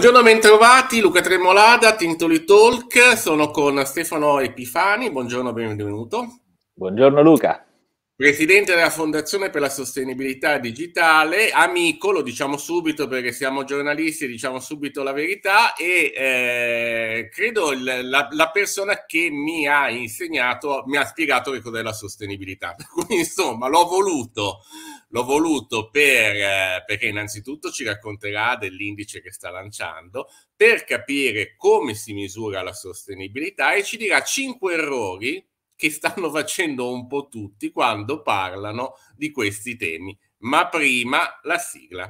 Buongiorno, bentrovati, Luca Tremolada, Tintoli Talk, sono con Stefano Epifani, buongiorno, benvenuto. Buongiorno Luca. Presidente della Fondazione per la Sostenibilità Digitale, amico, lo diciamo subito perché siamo giornalisti, diciamo subito la verità, e eh, credo la, la, persona che mi ha insegnato, mi ha spiegato che cos'è la sostenibilità. Quindi insomma, l'ho voluto, L'ho voluto per, eh, perché innanzitutto ci racconterà dell'indice che sta lanciando, per capire come si misura la sostenibilità e ci dirà cinque errori che stanno facendo un po' tutti quando parlano di questi temi. Ma prima la sigla.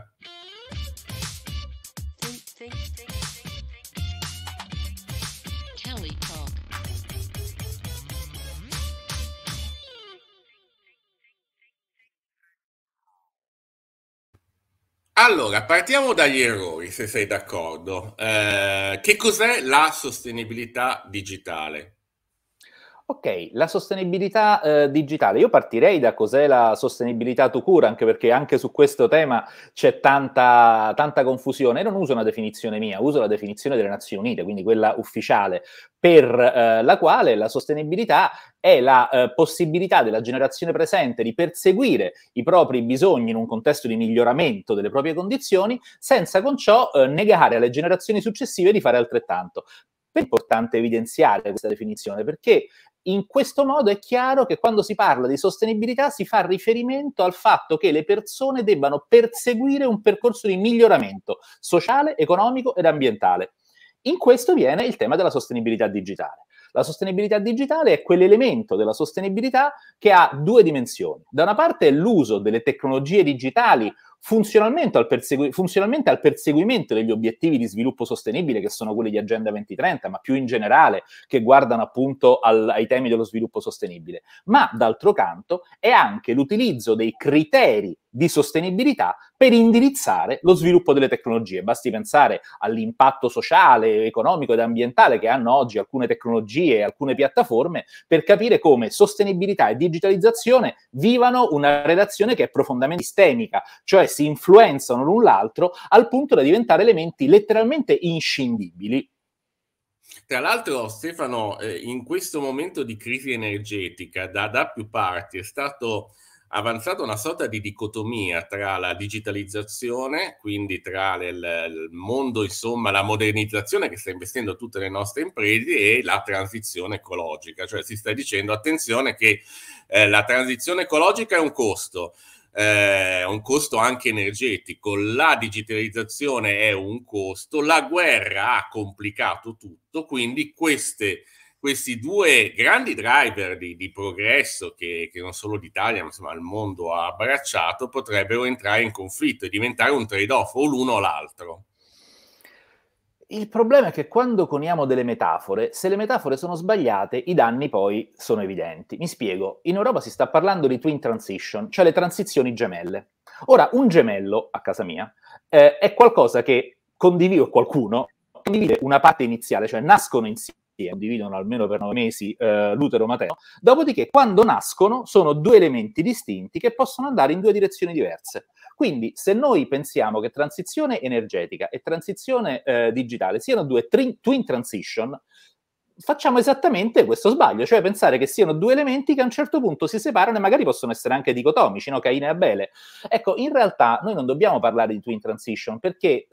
Allora, partiamo dagli errori, se sei d'accordo. Eh, che cos'è la sostenibilità digitale? Ok, la sostenibilità eh, digitale. Io partirei da cos'è la sostenibilità to cure, anche perché anche su questo tema c'è tanta, tanta confusione. non uso una definizione mia, uso la definizione delle Nazioni Unite, quindi quella ufficiale, per eh, la quale la sostenibilità è la eh, possibilità della generazione presente di perseguire i propri bisogni in un contesto di miglioramento delle proprie condizioni, senza con ciò eh, negare alle generazioni successive di fare altrettanto. È importante evidenziare questa definizione perché in questo modo è chiaro che quando si parla di sostenibilità si fa riferimento al fatto che le persone debbano perseguire un percorso di miglioramento sociale, economico ed ambientale. In questo viene il tema della sostenibilità digitale. La sostenibilità digitale è quell'elemento della sostenibilità che ha due dimensioni. Da una parte è l'uso delle tecnologie digitali funzionalmente al, persegui- funzionalmente al, perseguimento degli obiettivi di sviluppo sostenibile che sono quelli di Agenda 2030, ma più in generale che guardano appunto al- ai temi dello sviluppo sostenibile, ma d'altro canto è anche l'utilizzo dei criteri di sostenibilità per indirizzare lo sviluppo delle tecnologie. Basti pensare all'impatto sociale, economico ed ambientale che hanno oggi alcune tecnologie e alcune piattaforme per capire come sostenibilità e digitalizzazione vivano una relazione che è profondamente sistemica, cioè si influenzano l'un l'altro al punto da diventare elementi letteralmente inscindibili. Tra l'altro, Stefano, eh, in questo momento di crisi energetica da, da più parti è stato avanzata una sorta di dicotomia tra la digitalizzazione, quindi tra il, mondo, insomma, la modernizzazione che sta investendo tutte le nostre imprese e la transizione ecologica. Cioè si sta dicendo attenzione che eh, la transizione ecologica è un costo, eh, un costo anche energetico, la digitalizzazione è un costo, la guerra ha complicato tutto, quindi queste, questi due grandi driver di, di progresso che, che, non solo l'Italia ma insomma il mondo ha abbracciato potrebbero entrare in conflitto e diventare un trade-off o l'uno o l'altro il problema è che quando coniamo delle metafore, se le metafore sono sbagliate, i danni poi sono evidenti. Mi spiego, in Europa si sta parlando di twin transition, cioè le transizioni gemelle. Ora, un gemello, a casa mia, eh, è qualcosa che condivido qualcuno, condivide una parte iniziale, cioè nascono insieme condividono almeno per nove mesi eh, l'utero materno, dopodiché quando nascono sono due elementi distinti che possono andare in due direzioni diverse. Quindi se noi pensiamo che transizione energetica e transizione eh, digitale siano due tri- twin transition, facciamo esattamente questo sbaglio, cioè pensare che siano due elementi che a un certo punto si separano e magari possono essere anche dicotomici, no? Caine e Abele. Ecco, in realtà noi non dobbiamo parlare di twin transition perché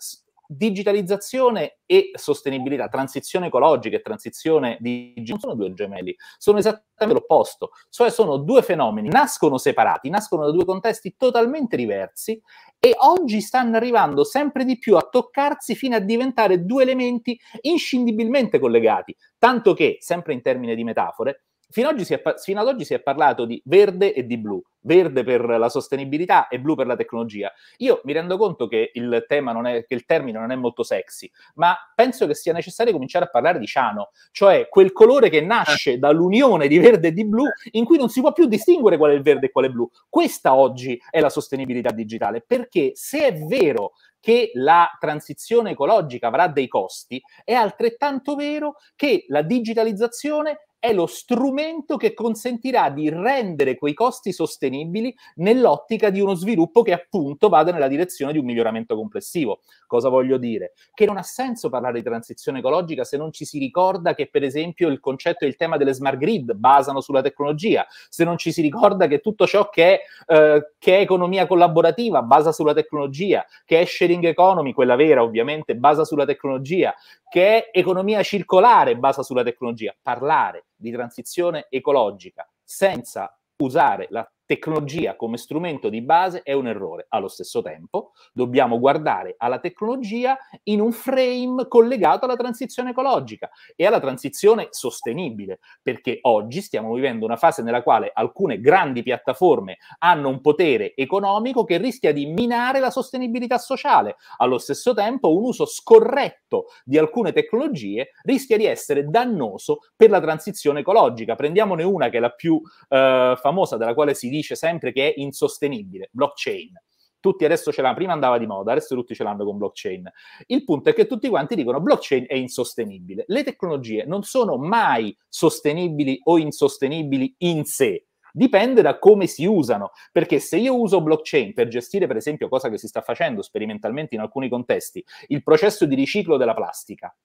digitalizzazione e sostenibilità, transizione ecologica e transizione digitale non sono due gemelli, sono esattamente l'opposto, cioè sono due fenomeni, nascono separati, nascono da due contesti totalmente diversi e oggi stanno arrivando sempre di più a toccarsi fino a diventare due elementi inscindibilmente collegati, tanto che, sempre in termini di metafore, Fino ad, par- fino, ad oggi si è parlato di verde e di blu, verde per la sostenibilità e blu per la tecnologia. Io mi rendo conto che il, è, che il, termine non è molto sexy, ma penso che sia necessario cominciare a parlare di ciano, cioè quel colore che nasce eh. dall'unione di verde e di blu in cui non si può più distinguere qual è il verde e qual è il blu. Questa oggi è la sostenibilità digitale, perché se è vero che la transizione ecologica avrà dei costi, è altrettanto vero che la digitalizzazione è lo strumento che consentirà di rendere quei costi sostenibili nell'ottica di uno sviluppo che appunto vada nella direzione di un miglioramento complessivo. Cosa voglio dire? Che non ha senso parlare di transizione ecologica se non ci si ricorda che per esempio il concetto e il tema delle smart grid basano sulla tecnologia, se non ci si ricorda che tutto ciò che è, eh, che è economia collaborativa basa sulla tecnologia, che è sharing economy, quella vera ovviamente, basa sulla tecnologia, che è economia circolare basa sulla tecnologia. Parlare di transizione ecologica senza usare la tecnologia come strumento di base è un errore. Allo stesso tempo dobbiamo guardare alla tecnologia in un frame collegato alla transizione ecologica e alla transizione sostenibile, perché oggi stiamo vivendo una fase nella quale alcune grandi piattaforme hanno un potere economico che rischia di minare la sostenibilità sociale. Allo stesso tempo un uso scorretto di alcune tecnologie rischia di essere dannoso per la transizione ecologica. Prendiamone una che è la più eh, famosa della quale si dice sempre che è insostenibile, blockchain. Tutti adesso ce l'hanno, prima andava di moda, adesso tutti ce l'hanno con blockchain. Il punto è che tutti quanti dicono blockchain è insostenibile. Le tecnologie non sono mai sostenibili o insostenibili in sé, dipende da come si usano, perché se io uso blockchain per gestire, per esempio, cosa che si sta facendo sperimentalmente in alcuni contesti, il processo di riciclo della plastica,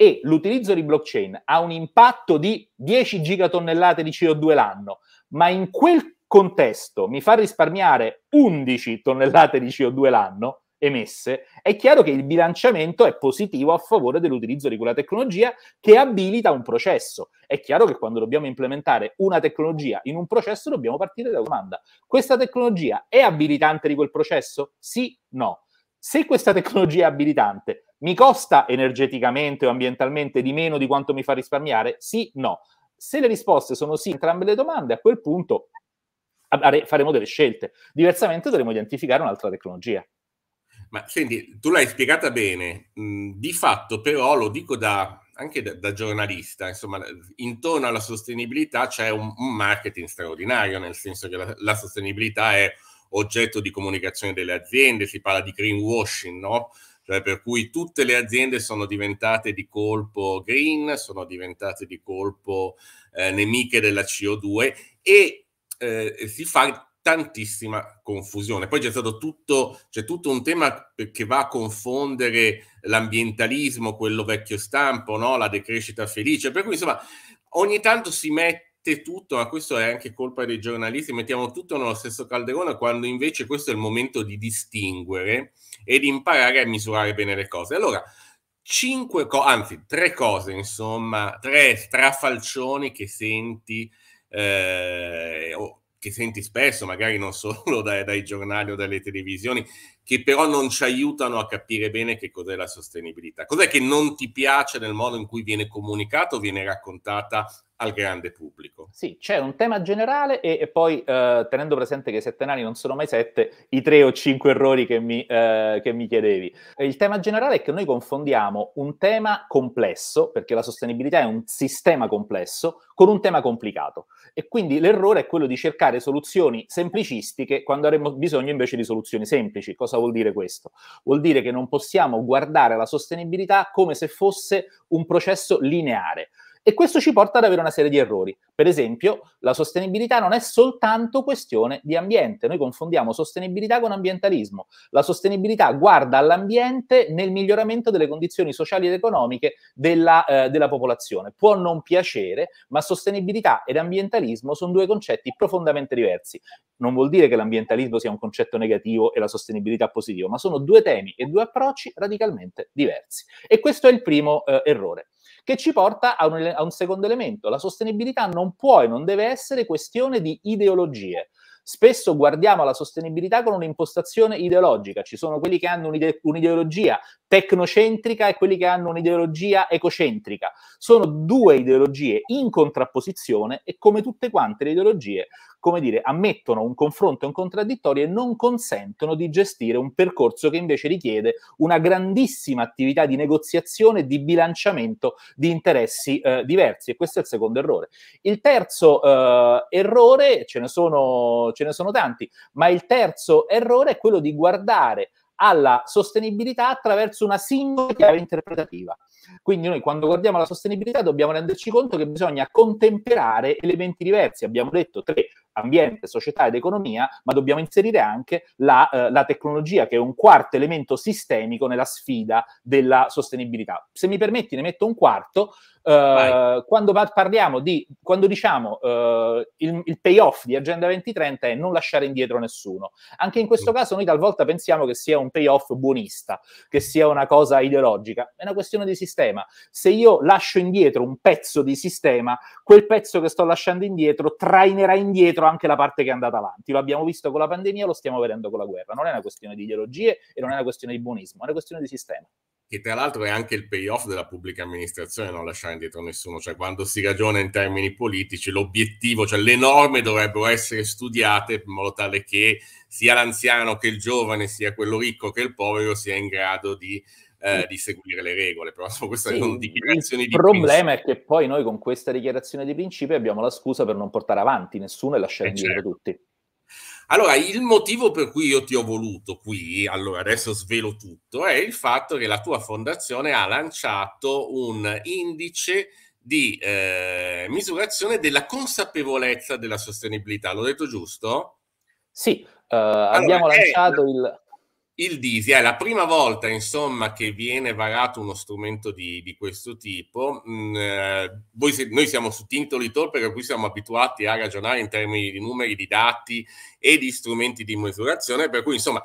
e l'utilizzo di blockchain ha un impatto di 10 gigatonnellate di CO2 l'anno, ma in quel contesto mi fa risparmiare 11 tonnellate di CO2 l'anno emesse, è chiaro che il bilanciamento è positivo a favore dell'utilizzo di quella tecnologia che abilita un processo. È chiaro che quando dobbiamo implementare una tecnologia in un processo dobbiamo partire dalla domanda: questa tecnologia è abilitante di quel processo? Sì, no. Se questa tecnologia è abilitante, mi costa energeticamente o ambientalmente di meno di quanto mi fa risparmiare? Sì, no. Se le risposte sono sì entrambe le domande, a quel punto faremo delle scelte. Diversamente dovremo identificare un'altra tecnologia. Ma senti, tu l'hai spiegata bene, mm, di fatto però lo dico da, anche da, da, giornalista, insomma, intorno alla sostenibilità c'è un, un marketing straordinario, nel senso che la, la, sostenibilità è oggetto di comunicazione delle aziende, si parla di greenwashing, no? Cioè, per cui tutte le aziende sono diventate di colpo green, sono diventate di colpo eh, nemiche della CO2 e eh, si fa tantissima confusione. Poi c'è stato tutto, c'è tutto un tema che va a confondere l'ambientalismo, quello vecchio stampo, no? la decrescita felice, per cui insomma ogni tanto si mette tutto, ma questo è anche colpa dei giornalisti, mettiamo tutto nello stesso calderone quando invece questo è il momento di distinguere e di imparare a misurare bene le cose. Allora, cinque co- anzi tre cose, insomma, tre strafalcioni che senti eh, che senti spesso, magari non solo dai, dai giornali o dalle televisioni, che però non ci aiutano a capire bene che cos'è la sostenibilità. Cos'è che non ti piace nel modo in cui viene comunicato, viene raccontata al grande pubblico? Sì, c'è un tema generale e, e poi eh, tenendo presente che i sette nani non sono mai sette, i tre o cinque errori che mi, eh, che mi chiedevi. Il tema generale è che noi confondiamo un tema complesso, perché la sostenibilità è un sistema complesso, con un tema complicato. E quindi l'errore è quello di cercare soluzioni semplicistiche quando avremmo bisogno invece di soluzioni semplici. Cosa vuol dire questo? Vuol dire che non possiamo guardare la sostenibilità come se fosse un processo lineare e questo ci porta ad avere una serie di errori. Per esempio, la sostenibilità non è soltanto questione di ambiente. Noi confondiamo sostenibilità con ambientalismo. La sostenibilità guarda all'ambiente nel miglioramento delle condizioni sociali ed economiche della, eh, della popolazione. Può non piacere, ma sostenibilità ed ambientalismo sono due concetti profondamente diversi. Non vuol dire che l'ambientalismo sia un concetto negativo e la sostenibilità positiva, ma sono due temi e due approcci radicalmente diversi. E questo è il primo eh, errore che ci porta a un, a un secondo elemento. La sostenibilità non può e non deve essere questione di ideologie spesso guardiamo la sostenibilità con un'impostazione ideologica. Ci sono quelli che hanno un'ide- un'ideologia tecnocentrica e quelli che hanno un'ideologia ecocentrica. Sono due ideologie in contrapposizione e come tutte quante le ideologie come dire, ammettono un confronto e un contraddittorio e non consentono di gestire un percorso che invece richiede una grandissima attività di negoziazione e di bilanciamento di interessi eh, diversi. E questo è il secondo errore. Il terzo eh, errore, ce ne, sono, ce ne sono tanti, ma il terzo errore è quello di guardare alla sostenibilità attraverso una singola chiave interpretativa. Quindi noi quando guardiamo alla sostenibilità dobbiamo renderci conto che bisogna contemperare elementi diversi. Abbiamo detto tre, ambiente, società ed economia, ma dobbiamo inserire anche la, eh, la tecnologia, che è un quarto elemento sistemico nella sfida della sostenibilità. Se mi permetti, ne metto un quarto, eh, quando parliamo di, quando diciamo uh, il, il, payoff di Agenda 2030 è non lasciare indietro nessuno. Anche in questo mm. caso noi talvolta pensiamo che sia un payoff buonista, che sia una cosa ideologica, è una questione di sistema. Se io lascio indietro un pezzo di sistema, quel pezzo che sto lasciando indietro trainerà indietro anche la parte che è andata avanti. Lo abbiamo visto con la pandemia, lo stiamo vedendo con la guerra. Non è una questione di ideologie e non è una questione di buonismo, è una questione di sistema che tra l'altro è anche il payoff della pubblica amministrazione non lasciare indietro nessuno, cioè quando si ragiona in termini politici l'obiettivo, cioè le norme dovrebbero essere studiate in modo tale che sia l'anziano che il giovane, sia quello ricco che il povero sia in grado di, eh, mm. di seguire le regole, però sono queste sì, sono dichiarazioni di principio. Il problema è che poi noi con questa dichiarazione di principio abbiamo la scusa per non portare avanti nessuno e lasciare eh, indietro certo. tutti. Allora, il motivo per cui io ti ho voluto qui, allora adesso svelo tutto, è il fatto che la tua fondazione ha lanciato un indice di eh, misurazione della consapevolezza della sostenibilità. L'ho detto giusto? Sì, eh, allora, abbiamo lanciato è... il il DISI è la prima volta, insomma, che viene varato uno strumento di, di questo tipo. Mm, eh, voi, noi siamo su Tintoli Talk, per cui siamo abituati a ragionare in termini di numeri, di dati e di strumenti di misurazione, per cui, insomma,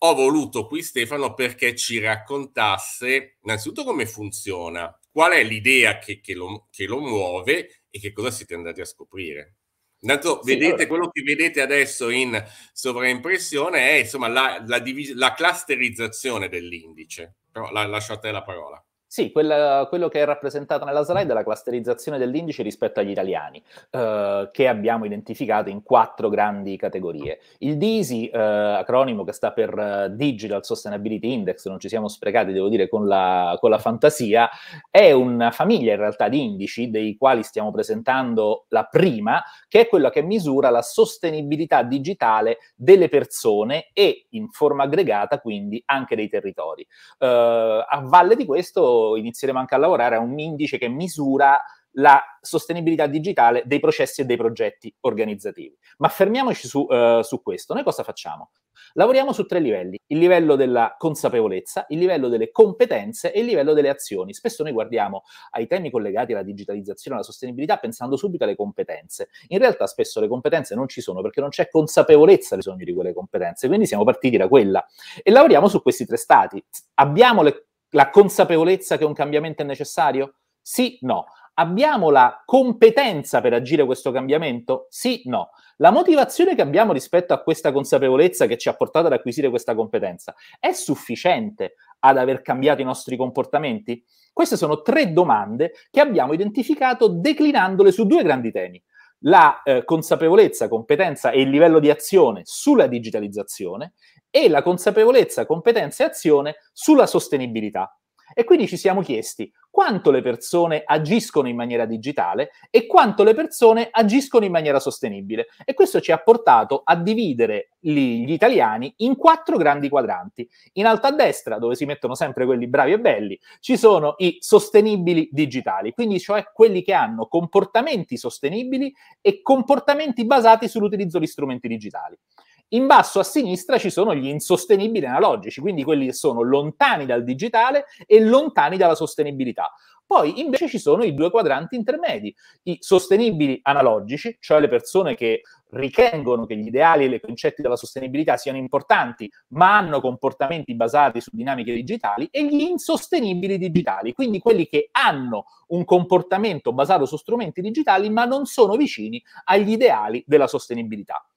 ho voluto qui Stefano perché ci raccontasse innanzitutto come funziona, qual è l'idea che, che, lo, che lo muove e che cosa siete andati a scoprire. Intanto sì, vedete allora. quello che vedete adesso in sovraimpressione è insomma la, la, la clusterizzazione dell'indice, però la, lascio a te la parola. Sì, quella, quello che è rappresentato nella slide è la clusterizzazione dell'indice rispetto agli italiani, eh, che abbiamo identificato in quattro grandi categorie. Il DISI, eh, acronimo che sta per eh, Digital Sustainability Index, non ci siamo sprecati, devo dire, con la, con la fantasia, è una famiglia in realtà di indici, dei quali stiamo presentando la prima, che è quella che misura la sostenibilità digitale delle persone e in forma aggregata quindi anche dei territori. Eh, a valle di questo inizieremo anche a lavorare a un indice che misura la sostenibilità digitale dei processi e dei progetti organizzativi. Ma fermiamoci su, uh, su, questo. Noi cosa facciamo? Lavoriamo su tre livelli, il livello della consapevolezza, il livello delle competenze e il livello delle azioni. Spesso noi guardiamo ai temi collegati alla digitalizzazione e alla sostenibilità pensando subito alle competenze. In realtà spesso le competenze non ci sono perché non c'è consapevolezza dei bisogni di quelle competenze, quindi siamo partiti da quella. E lavoriamo su questi tre stati. Abbiamo le la consapevolezza che un cambiamento è necessario? Sì, no. Abbiamo la competenza per agire questo cambiamento? Sì, no. La motivazione che abbiamo rispetto a questa consapevolezza che ci ha portato ad acquisire questa competenza è sufficiente ad aver cambiato i nostri comportamenti? Queste sono tre domande che abbiamo identificato declinandole su due grandi temi. La eh, consapevolezza, competenza e il livello di azione sulla digitalizzazione e la consapevolezza, competenza e azione sulla sostenibilità. E quindi ci siamo chiesti quanto le persone agiscono in maniera digitale e quanto le persone agiscono in maniera sostenibile. E questo ci ha portato a dividere gli, gli italiani in quattro grandi quadranti. In alto a destra, dove si mettono sempre quelli bravi e belli, ci sono i sostenibili digitali, quindi cioè quelli che hanno comportamenti sostenibili e comportamenti basati sull'utilizzo di strumenti digitali. In basso a sinistra ci sono gli insostenibili analogici, quindi quelli che sono lontani dal digitale e lontani dalla sostenibilità. Poi invece ci sono i due quadranti intermedi, i sostenibili analogici, cioè le persone che ritengono che gli ideali e i concetti della sostenibilità siano importanti, ma hanno comportamenti basati su dinamiche digitali, e gli insostenibili digitali, quindi quelli che hanno un comportamento basato su strumenti digitali, ma non sono vicini agli ideali della sostenibilità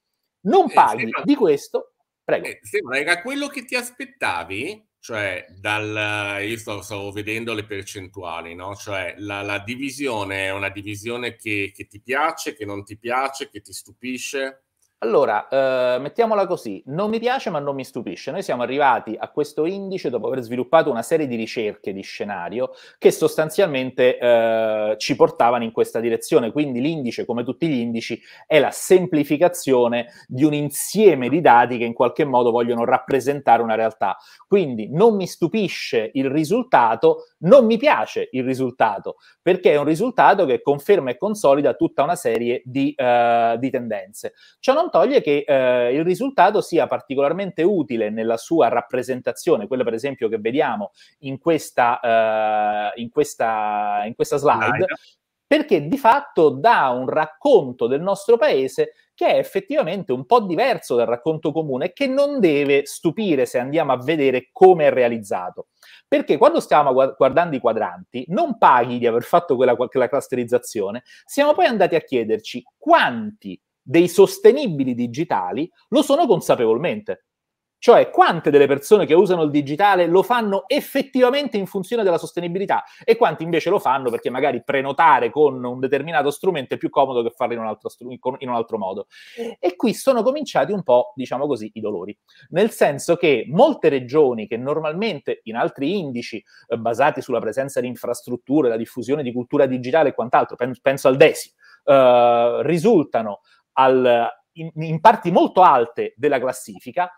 non eh, paghi eh, di questo, prego. Eh, Stefano, era quello che ti aspettavi? Cioè, dal, io stavo, stavo vedendo le percentuali, no? Cioè, la, la divisione è una divisione che, che ti piace, che non ti piace, che ti stupisce? Allora, eh, mettiamola così, non mi piace ma non mi stupisce. Noi siamo arrivati a questo indice dopo aver sviluppato una serie di ricerche di scenario che sostanzialmente eh, ci portavano in questa direzione. Quindi l'indice, come tutti gli indici, è la semplificazione di un insieme di dati che in qualche modo vogliono rappresentare una realtà. Quindi non mi stupisce il risultato, non mi piace il risultato, perché è un risultato che conferma e consolida tutta una serie di, uh, di tendenze. Ciò non toglie che uh, il risultato sia particolarmente utile nella sua rappresentazione, quella per esempio che vediamo in questa, uh, in questa, in questa slide, perché di fatto dà un racconto del nostro paese che è effettivamente un po' diverso dal racconto comune e che non deve stupire se andiamo a vedere come è realizzato. Perché quando stiamo guardando i quadranti, non paghi di aver fatto quella, quella clusterizzazione, siamo poi andati a chiederci quanti dei sostenibili digitali lo sono consapevolmente. Cioè, quante delle persone che usano il digitale lo fanno effettivamente in funzione della sostenibilità e quanti invece lo fanno perché magari prenotare con un determinato strumento è più comodo che farlo in un altro, in un altro modo. E qui sono cominciati un po', diciamo così, i dolori. Nel senso che molte regioni che normalmente in altri indici eh, basati sulla presenza di infrastrutture, la diffusione di cultura digitale e quant'altro, pen- penso al DESI, eh, risultano al, in, in, parti molto alte della classifica,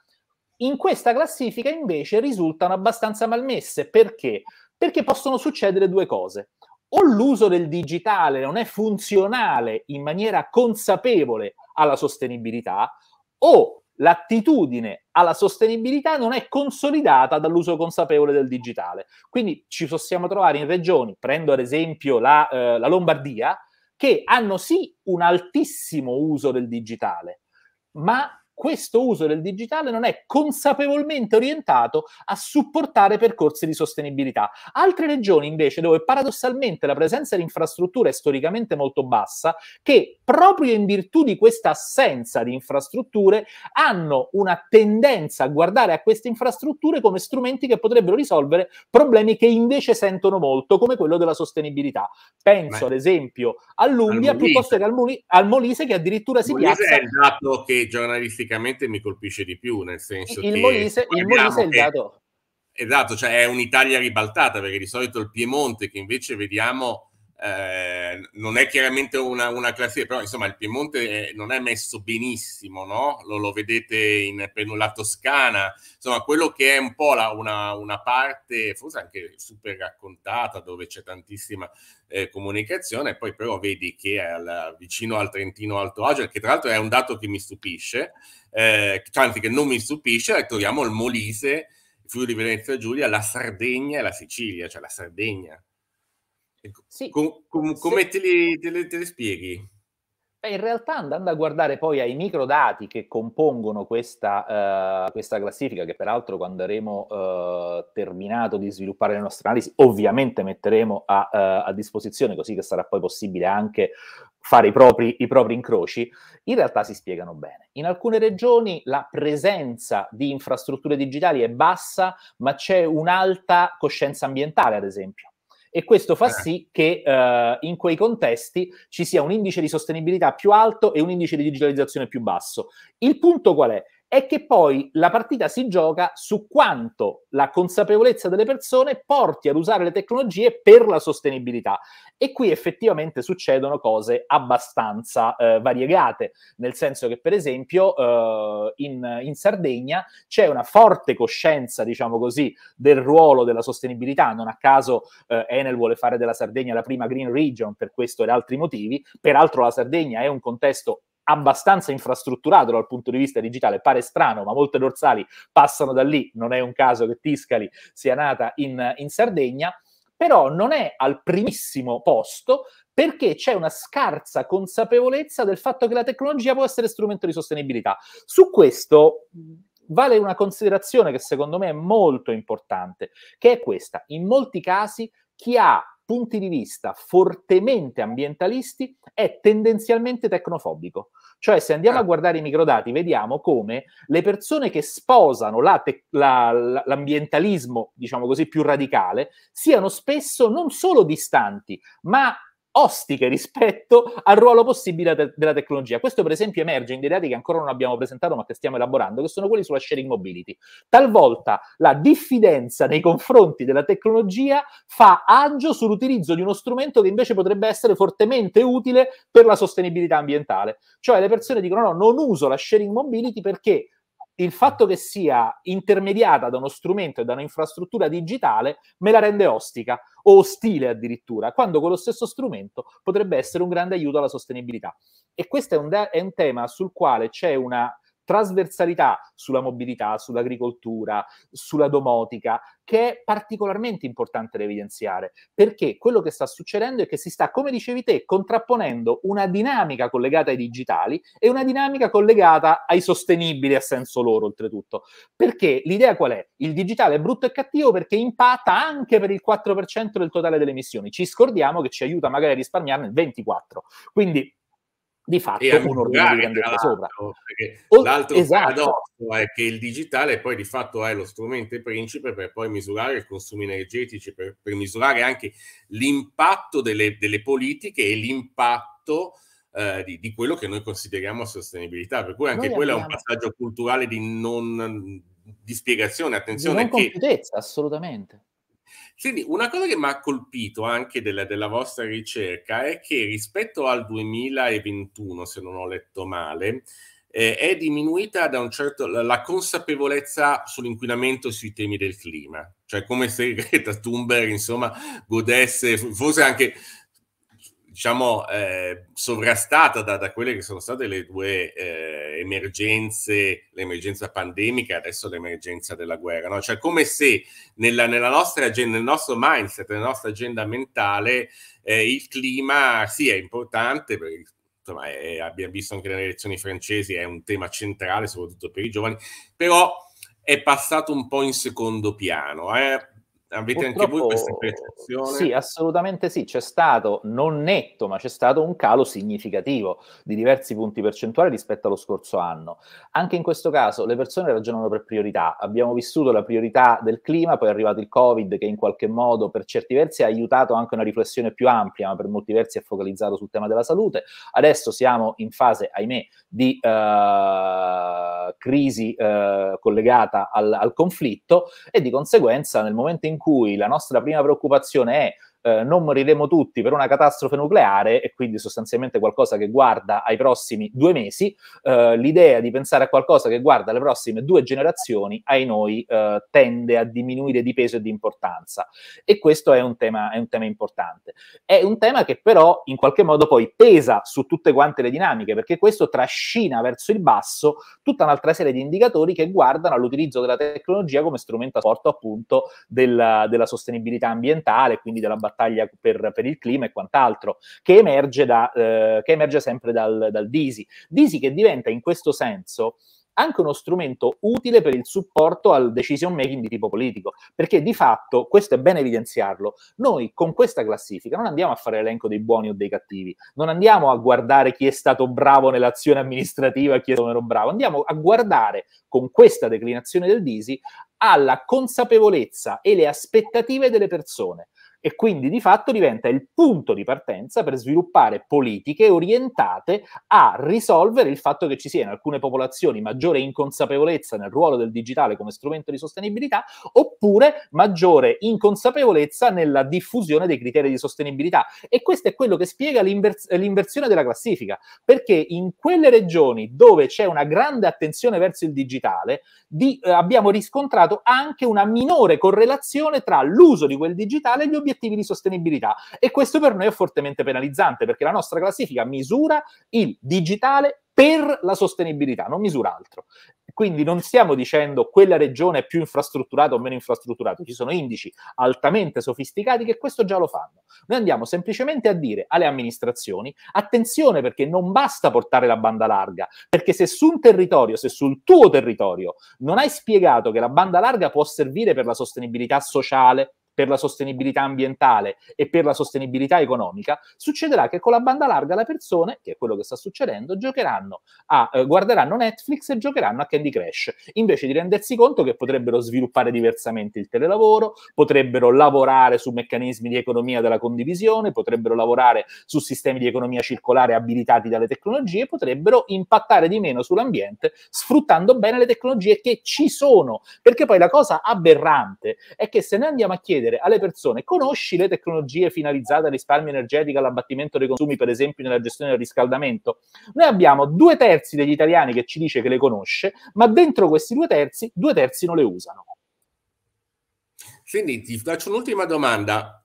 in questa classifica invece risultano abbastanza malmesse. Perché? Perché possono succedere due cose. O l'uso del digitale non è funzionale in maniera consapevole alla sostenibilità, o l'attitudine alla sostenibilità non è consolidata dall'uso consapevole del digitale. Quindi ci possiamo trovare in regioni, prendo ad esempio la, eh, la Lombardia, che hanno sì un altissimo uso del digitale, ma questo uso del digitale non è consapevolmente orientato a supportare percorsi di sostenibilità. Altre regioni invece dove paradossalmente la presenza di infrastrutture è storicamente molto bassa, che proprio in virtù di questa assenza di infrastrutture hanno una tendenza a guardare a queste infrastrutture come strumenti che potrebbero risolvere problemi che invece sentono molto, come quello della sostenibilità. Penso Beh. ad esempio all'Umbria al piuttosto che al, Muli- al, Molise che addirittura si Molise piazza... è il dato che i giornalisti politicamente mi colpisce di più, nel senso il che... il Molise è il dato. Esatto, cioè è un'Italia ribaltata, perché di solito il Piemonte, che invece vediamo Ehm, non è chiaramente una, una, classifica, però insomma il Piemonte eh, non è messo benissimo, no? lo, lo, vedete in la Toscana, insomma quello che è un po' la, una, una, parte forse anche super raccontata dove c'è tantissima eh, comunicazione, poi però vedi che è al, vicino al Trentino Alto Adige, che tra l'altro è un dato che mi stupisce, eh, anzi che non mi stupisce, troviamo il Molise, il Friuli Venezia Giulia, la Sardegna e la Sicilia, cioè la Sardegna Ecco, sì. Com- com- come sì. te, li, te, le, te le spieghi? in realtà andando a guardare poi ai microdati che compongono questa, uh, questa classifica, che peraltro quando avremo uh, terminato di sviluppare le nostre analisi, ovviamente metteremo a, uh, a, disposizione, così che sarà poi possibile anche fare i propri, i propri incroci, in realtà si spiegano bene. In alcune regioni la presenza di infrastrutture digitali è bassa, ma c'è un'alta coscienza ambientale, ad esempio e questo fa eh. sì che uh, in quei contesti ci sia un indice di sostenibilità più alto e un indice di digitalizzazione più basso. Il punto qual è? è che poi la partita si gioca su quanto la consapevolezza delle persone porti ad usare le tecnologie per la sostenibilità. E qui effettivamente succedono cose abbastanza eh, variegate, nel senso che per esempio eh, in, in, Sardegna c'è una forte coscienza, diciamo così, del ruolo della sostenibilità. Non a caso eh, Enel vuole fare della Sardegna la prima Green Region per questo ed altri motivi. Peraltro la Sardegna è un contesto abbastanza infrastrutturato dal punto di vista digitale, pare strano, ma molte dorsali passano da lì, non è un caso che Tiscali sia nata in, in Sardegna, però non è al primissimo posto perché c'è una scarsa consapevolezza del fatto che la tecnologia può essere strumento di sostenibilità. Su questo vale una considerazione che secondo me è molto importante, che è questa. In molti casi chi ha punti di vista fortemente ambientalisti è tendenzialmente tecnofobico. Cioè, se andiamo ah. a guardare i microdati, vediamo come le persone che sposano la te- la, la, l'ambientalismo, diciamo così, più radicale, siano spesso non solo distanti, ma ostiche rispetto al ruolo possibile de- della tecnologia. Questo per esempio emerge in dei dati che ancora non abbiamo presentato ma che stiamo elaborando, che sono quelli sulla sharing mobility. Talvolta la diffidenza nei confronti della tecnologia fa agio sull'utilizzo di uno strumento che invece potrebbe essere fortemente utile per la sostenibilità ambientale. Cioè le persone dicono no, non uso la sharing mobility perché il fatto che sia intermediata da uno strumento e da un'infrastruttura digitale me la rende ostica o ostile addirittura, quando con lo stesso strumento potrebbe essere un grande aiuto alla sostenibilità. E questo è un, de- è un tema sul quale c'è una trasversalità sulla mobilità, sull'agricoltura, sulla domotica, che è particolarmente importante da evidenziare, perché quello che sta succedendo è che si sta, come dicevi te, contrapponendo una dinamica collegata ai digitali e una dinamica collegata ai sostenibili a senso loro, oltretutto. Perché l'idea qual è? Il digitale è brutto e cattivo perché impatta anche per il 4% del totale delle emissioni. Ci scordiamo che ci aiuta magari a risparmiarne il 24%. Quindi di fatto e un ordine di grandezza sopra. O, l'altro esatto. è che il digitale poi di fatto è lo strumento principe per poi misurare i consumi energetici, per, per misurare anche l'impatto delle, delle politiche e l'impatto eh, di, di, quello che noi consideriamo sostenibilità. Per cui anche noi quello abbiamo... è un passaggio culturale di non di spiegazione, attenzione. Di non che... assolutamente. Quindi una cosa che mi ha colpito anche della, della, vostra ricerca è che rispetto al 2021, se non ho letto male, eh, è diminuita da un certo, la, la consapevolezza sull'inquinamento e sui temi del clima. Cioè come se Greta Thunberg, insomma, godesse, forse anche diciamo, eh, sovrastata da, da, quelle che sono state le due eh, emergenze, l'emergenza pandemica e adesso l'emergenza della guerra. No? Cioè, come se nella, nella nostra agenda, nel nostro mindset, nella nostra agenda mentale, eh, il clima sì importante perché insomma, è, abbiamo visto anche nelle elezioni francesi, è un tema centrale soprattutto per i giovani, però è passato un po' in secondo piano. Eh? Avete Purtroppo, anche voi questa percezione? Sì, assolutamente sì, c'è stato, non netto, ma c'è stato un calo significativo di diversi punti percentuali rispetto allo scorso anno. Anche in questo caso le persone ragionano per priorità. Abbiamo vissuto la priorità del clima, poi è arrivato il Covid che in qualche modo per certi versi ha aiutato anche una riflessione più ampia, ma per molti versi è focalizzato sul tema della salute. Adesso siamo in fase, ahimè, di uh, crisi uh, collegata al, al conflitto e di conseguenza nel momento in cui cui la nostra prima preoccupazione è eh, non moriremo tutti per una catastrofe nucleare e quindi sostanzialmente qualcosa che guarda ai prossimi due mesi, eh, l'idea di pensare a qualcosa che guarda le prossime due generazioni ai noi eh, tende a diminuire di peso e di importanza e questo è un, tema, è un tema importante. È un tema che però in qualche modo poi pesa su tutte quante le dinamiche perché questo trascina verso il basso tutta un'altra serie di indicatori che guardano all'utilizzo della tecnologia come strumento a porto appunto della, della sostenibilità ambientale, quindi della battaglia battaglia per, per il clima e quant'altro, che emerge, da, eh, che emerge sempre dal, dal Disi. Disi che diventa in questo senso anche uno strumento utile per il supporto al decision making di tipo politico, perché di fatto, questo è bene evidenziarlo, noi con questa classifica non andiamo a fare l'elenco dei buoni o dei cattivi, non andiamo a guardare chi è stato bravo nell'azione amministrativa, chi è stato meno bravo, andiamo a guardare con questa declinazione del DISI alla consapevolezza e le aspettative delle persone e quindi di fatto diventa il punto di partenza per sviluppare politiche orientate a risolvere il fatto che ci sia in alcune popolazioni maggiore inconsapevolezza nel ruolo del digitale come strumento di sostenibilità oppure maggiore inconsapevolezza nella diffusione dei criteri di sostenibilità e questo è quello che spiega l'invers- l'inversione della classifica perché in quelle regioni dove c'è una grande attenzione verso il digitale di, eh, abbiamo riscontrato anche una minore correlazione tra l'uso di quel digitale e gli obiettivi obiettivi di sostenibilità e questo per noi è fortemente penalizzante perché la nostra classifica misura il digitale per la sostenibilità, non misura altro. Quindi non stiamo dicendo quella regione è più infrastrutturata o meno infrastrutturata, ci sono indici altamente sofisticati che questo già lo fanno. Noi andiamo semplicemente a dire alle amministrazioni attenzione perché non basta portare la banda larga, perché se su un territorio, se sul tuo territorio non hai spiegato che la banda larga può servire per la sostenibilità sociale, per la sostenibilità ambientale e per la sostenibilità economica, succederà che con la banda larga le persone, che è quello che sta succedendo, giocheranno a, eh, guarderanno Netflix e giocheranno a Candy Crash, invece di rendersi conto che potrebbero sviluppare diversamente il telelavoro, potrebbero lavorare su meccanismi di economia della condivisione, potrebbero lavorare su sistemi di economia circolare abilitati dalle tecnologie, potrebbero impattare di meno sull'ambiente sfruttando bene le tecnologie che ci sono, perché poi la cosa aberrante è che se noi andiamo a chiedere chiedere alle persone, conosci le tecnologie finalizzate al risparmio energetico, all'abbattimento dei consumi, per esempio nella gestione del riscaldamento? Noi abbiamo due terzi degli italiani che ci dice che le conosce, ma dentro questi due terzi, due terzi non le usano. Quindi ti faccio un'ultima domanda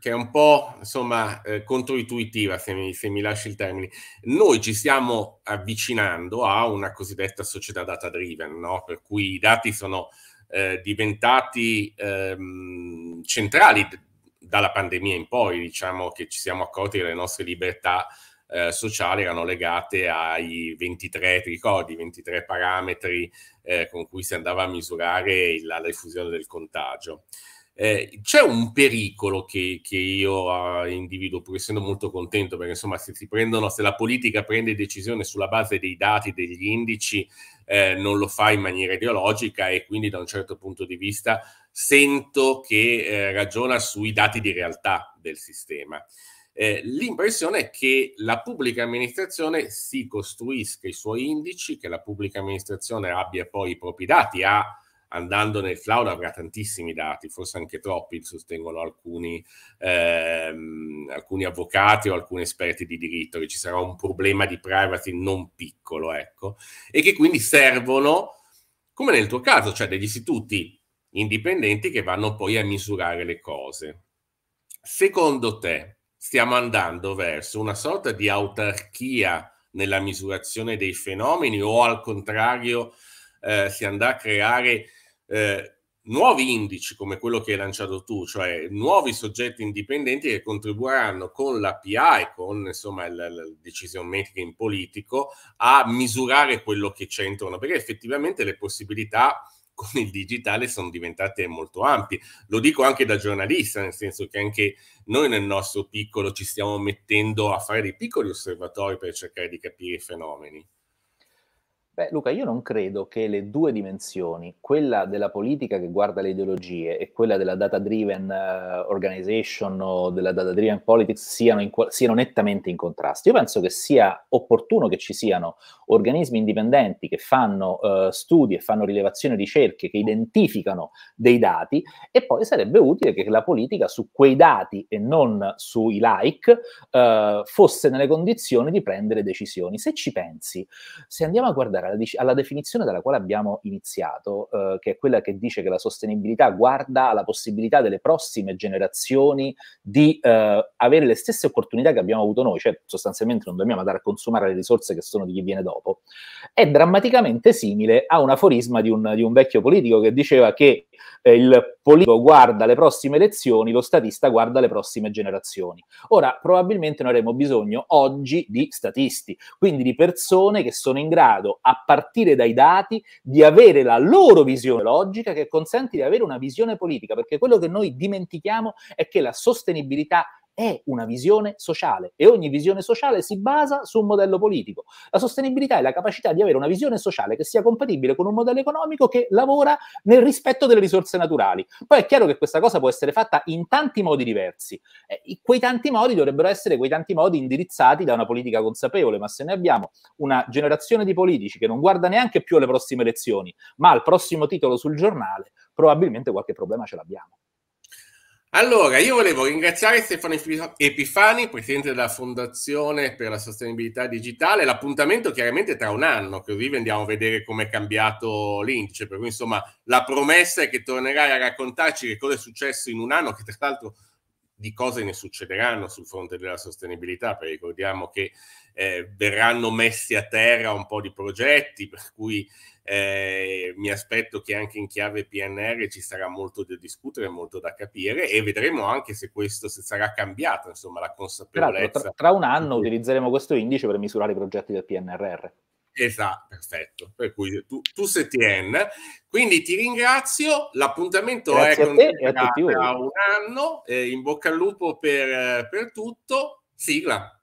che è un po' insomma eh, controintuitiva se mi, se mi, lasci il termine. Noi ci stiamo avvicinando a una cosiddetta società data driven, no? per cui i dati sono eh, diventati ehm, centrali dalla pandemia in poi, diciamo che ci siamo accorti che le nostre libertà eh, sociali erano legate ai 23, ti 23 parametri eh, con cui si andava a misurare la diffusione del contagio. Eh, c'è un pericolo che, che io eh, individuo, pur essendo molto contento, perché insomma se, prendono, se la politica prende decisioni sulla base dei dati, degli indici, eh, non lo fa in maniera ideologica e quindi da un certo punto di vista sento che eh, ragiona sui dati di realtà del sistema. Eh, l'impressione è che la pubblica amministrazione si costruisca i suoi indici, che la pubblica amministrazione abbia poi i propri dati, ha andando nel cloud avrà tantissimi dati, forse anche troppi, sostengono alcuni, ehm, alcuni avvocati o alcuni esperti di diritto, che ci sarà un problema di privacy non piccolo, ecco, e che quindi servono, come nel tuo caso, cioè degli istituti indipendenti che vanno poi a misurare le cose. Secondo te stiamo andando verso una sorta di autarchia nella misurazione dei fenomeni o al contrario eh, si andrà a creare eh, nuovi indici come quello che hai lanciato tu, cioè nuovi soggetti indipendenti che contribuiranno con l'API, con insomma il, il decision making in politico, a misurare quello che c'è intorno, perché effettivamente le possibilità con il digitale sono diventate molto ampie. Lo dico anche da giornalista, nel senso che anche noi nel nostro piccolo ci stiamo mettendo a fare dei piccoli osservatori per cercare di capire i fenomeni. Beh, Luca, io non credo che le due dimensioni, quella della politica che guarda le ideologie e quella della data driven uh, eh, organization o della data driven politics, siano, in, siano nettamente in contrasto. Io penso che sia opportuno che ci siano organismi indipendenti che fanno uh, studi e fanno rilevazioni e ricerche, che identificano dei dati e poi sarebbe utile che la politica su quei dati e non sui like uh, fosse nelle condizioni di prendere decisioni. Se ci pensi, se andiamo a guardare alla, alla definizione dalla quale abbiamo iniziato, eh, che è quella che dice che la sostenibilità guarda alla possibilità delle prossime generazioni di eh, avere le stesse opportunità che abbiamo avuto noi, cioè sostanzialmente non dobbiamo andare a consumare le risorse che sono di chi viene dopo, è drammaticamente simile a un aforisma di un, di un vecchio politico che diceva che eh, il politico guarda le prossime elezioni, lo statista guarda le prossime generazioni. Ora, probabilmente noi avremo bisogno oggi di statisti, quindi di persone che sono in grado, a partire dai dati, di avere la loro visione logica che consente di avere una visione politica, perché quello che noi dimentichiamo è che la sostenibilità è una visione sociale e ogni visione sociale si basa su un modello politico. La sostenibilità è la capacità di avere una visione sociale che sia compatibile con un modello economico che lavora nel rispetto delle risorse naturali. Poi è chiaro che questa cosa può essere fatta in tanti modi diversi. Eh, quei tanti modi dovrebbero essere quei tanti modi indirizzati da una politica consapevole, ma se noi abbiamo una generazione di politici che non guarda neanche più alle prossime elezioni, ma al prossimo titolo sul giornale, probabilmente qualche problema ce l'abbiamo. Allora, io volevo ringraziare Stefano Epifani, presidente della Fondazione per la Sostenibilità Digitale. L'appuntamento chiaramente tra un anno, così andiamo a vedere come è cambiato l'indice. Per cui, insomma, la promessa è che tornerai a raccontarci che cosa è successo in un anno, che tra l'altro di cose ne succederanno sul fronte della sostenibilità, perché ricordiamo che eh, verranno messi a terra un po' di progetti, per cui eh, mi aspetto che anche in chiave PNR ci sarà molto da discutere, molto da capire e vedremo anche se questo se sarà cambiato, insomma, la consapevolezza. Tra, tra un anno utilizzeremo questo indice per misurare i progetti del PNRR. Esatto, perfetto. Per cui tu, tu Setien. Quindi ti ringrazio, l'appuntamento Grazie è con te a un anno, eh, in bocca al lupo per, per tutto, sigla.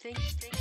Think, think, think.